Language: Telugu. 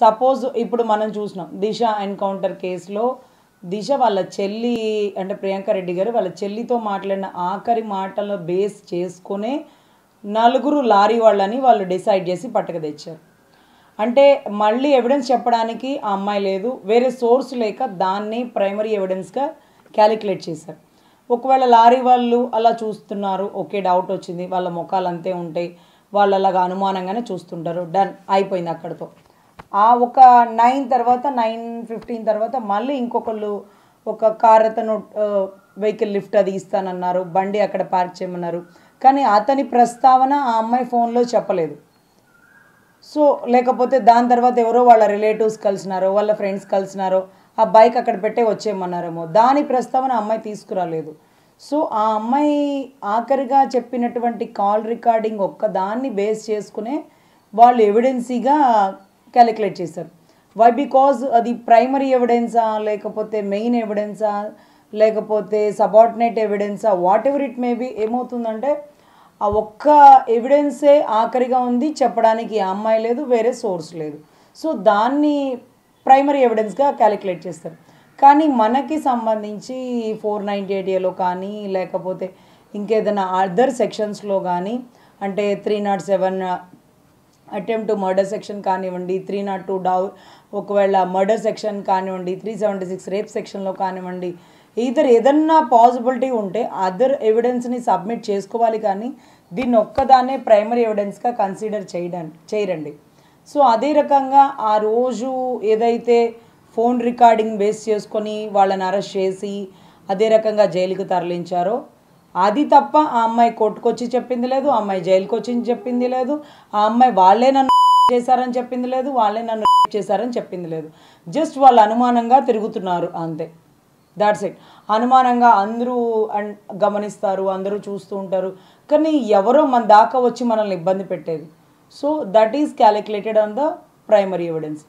సపోజ్ ఇప్పుడు మనం చూసినాం దిశ ఎన్కౌంటర్ కేసులో దిశ వాళ్ళ చెల్లి అంటే ప్రియాంక రెడ్డి గారు వాళ్ళ చెల్లితో మాట్లాడిన ఆఖరి మాటలను బేస్ చేసుకునే నలుగురు లారీ వాళ్ళని వాళ్ళు డిసైడ్ చేసి పట్టుక తెచ్చారు అంటే మళ్ళీ ఎవిడెన్స్ చెప్పడానికి ఆ అమ్మాయి లేదు వేరే సోర్స్ లేక దాన్ని ప్రైమరీ ఎవిడెన్స్గా క్యాలిక్యులేట్ చేశారు ఒకవేళ లారీ వాళ్ళు అలా చూస్తున్నారు ఓకే డౌట్ వచ్చింది వాళ్ళ ముఖాలు అంతే ఉంటాయి వాళ్ళు అలాగా అనుమానంగానే చూస్తుంటారు డన్ అయిపోయింది అక్కడితో ఆ ఒక నైన్ తర్వాత నైన్ ఫిఫ్టీన్ తర్వాత మళ్ళీ ఇంకొకళ్ళు ఒక కార్ అతను వెహికల్ లిఫ్ట్ అది ఇస్తానన్నారు బండి అక్కడ పార్క్ చేయమన్నారు కానీ అతని ప్రస్తావన ఆ అమ్మాయి ఫోన్లో చెప్పలేదు సో లేకపోతే దాని తర్వాత ఎవరో వాళ్ళ రిలేటివ్స్ కలిసినారో వాళ్ళ ఫ్రెండ్స్ కలిసినారో ఆ బైక్ అక్కడ పెట్టే వచ్చేయమన్నారేమో దాని ప్రస్తావన అమ్మాయి తీసుకురాలేదు సో ఆ అమ్మాయి ఆఖరిగా చెప్పినటువంటి కాల్ రికార్డింగ్ ఒక్కదాన్ని బేస్ చేసుకునే వాళ్ళు ఎవిడెన్సీగా క్యాలిక్యులేట్ చేశారు వై బికాజ్ అది ప్రైమరీ ఎవిడెన్సా లేకపోతే మెయిన్ ఎవిడెన్సా లేకపోతే సబార్డినేట్ ఎవిడెన్సా whatever it may be ఏమవుతుందంటే ఆ ఒక్క ఎవిడెన్సే ఆఖరిగా ఉంది చెప్పడానికి అమ్మాయి లేదు వేరే సోర్స్ లేదు సో దాన్ని ప్రైమరీ ఎవిడెన్స్గా క్యాలిక్యులేట్ చేస్తారు కానీ మనకి సంబంధించి ఫోర్ నైంటీ ఎయిట్ ఏలో కానీ లేకపోతే ఇంకేదైనా అదర్ సెక్షన్స్లో కానీ అంటే three naught seven attempt murder section కానివ్వండి త్రీ నాట్ టూ డౌ ఒకవేళ మర్డర్ సెక్షన్ కానివ్వండి త్రీ సెవెంటీ సిక్స్ రేప్ సెక్షన్లో కానివ్వండి ఇతర్ ఏదన్నా పాసిబిలిటీ ఉంటే అదర్ ఎవిడెన్స్ని సబ్మిట్ చేసుకోవాలి కానీ దీన్ని ఒక్కదానే ప్రైమరీ ఎవిడెన్స్గా కన్సిడర్ చేయడం చేయరండి సో అదే రకంగా ఆ రోజు ఏదైతే ఫోన్ రికార్డింగ్ బేస్ చేసుకొని వాళ్ళని అరెస్ట్ చేసి అదే రకంగా జైలుకు తరలించారో అది తప్ప ఆ అమ్మాయి కోర్టుకొచ్చి చెప్పింది లేదు ఆ అమ్మాయి జైలుకి వచ్చి చెప్పింది లేదు ఆ అమ్మాయి వాళ్ళే నన్ను చేశారని చెప్పింది లేదు వాళ్ళే నన్ను చేశారని చెప్పింది లేదు జస్ట్ వాళ్ళు అనుమానంగా తిరుగుతున్నారు అంతే దాట్స్ ఇట్ అనుమానంగా అందరూ గమనిస్తారు అందరూ చూస్తూ ఉంటారు కానీ ఎవరో మన దాకా వచ్చి మనల్ని ఇబ్బంది పెట్టేది so that is calculated on the primary evidence